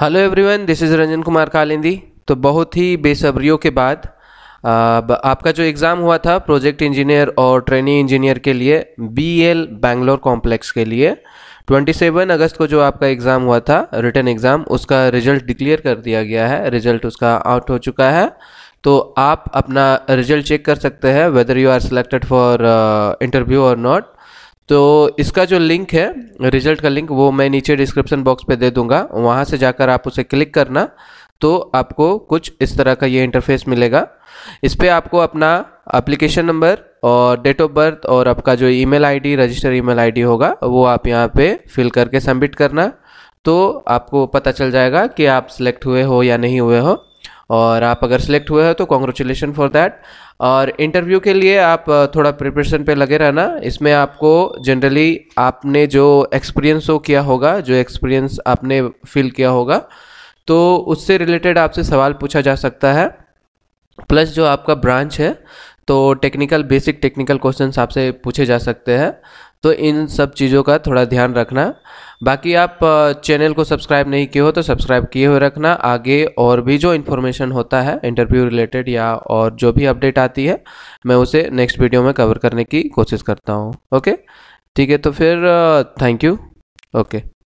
hello everyone this is Ranjan Kumar Kalindi तो बहुत ही बेसब्रियों के बाद आपका जो एग्ज़ाम हुआ था प्रोजेक्ट इंजीनियर और ट्रेनिंग इंजीनियर के लिए बी एल बैंगलोर कॉम्प्लेक्स के लिए 27 अगस्त को जो आपका एग्ज़ाम हुआ था रिटर्न एग्ज़ाम उसका रिजल्ट डिक्लेयर कर दिया गया है रिजल्ट उसका आउट हो चुका है तो आप अपना रिजल्ट चेक कर सकते हैं whether you are selected for interview और नॉट तो इसका जो लिंक है रिजल्ट का लिंक वो मैं नीचे डिस्क्रिप्शन बॉक्स पे दे दूंगा वहाँ से जाकर आप उसे क्लिक करना तो आपको कुछ इस तरह का ये इंटरफेस मिलेगा इस पर आपको अपना एप्लीकेशन नंबर और डेट ऑफ बर्थ और आपका जो email ID register email ID होगा वो आप यहाँ पे फिल करके सबमिट करना तो आपको पता चल जाएगा कि आप सिलेक्ट हुए हो या नहीं हुए हो और आप अगर सेलेक्ट हुए हैं तो कॉन्ग्रेचुलेसन फॉर दैट और इंटरव्यू के लिए आप थोड़ा प्रिपरेशन पे लगे रहना इसमें आपको जनरली आपने जो एक्सपीरियंस हो किया होगा जो एक्सपीरियंस आपने फील किया होगा तो उससे रिलेटेड आपसे सवाल पूछा जा सकता है प्लस जो आपका ब्रांच है तो टेक्निकल बेसिक टेक्निकल क्वेश्चन आपसे पूछे जा सकते हैं तो इन सब चीज़ों का थोड़ा ध्यान रखना बाकी आप चैनल को सब्सक्राइब नहीं किए हो तो सब्सक्राइब किए हुए रखना आगे और भी जो इन्फॉर्मेशन होता है इंटरव्यू रिलेटेड या और जो भी अपडेट आती है मैं उसे नेक्स्ट वीडियो में कवर करने की कोशिश करता हूँ ओके ठीक है तो फिर थैंक यू ओके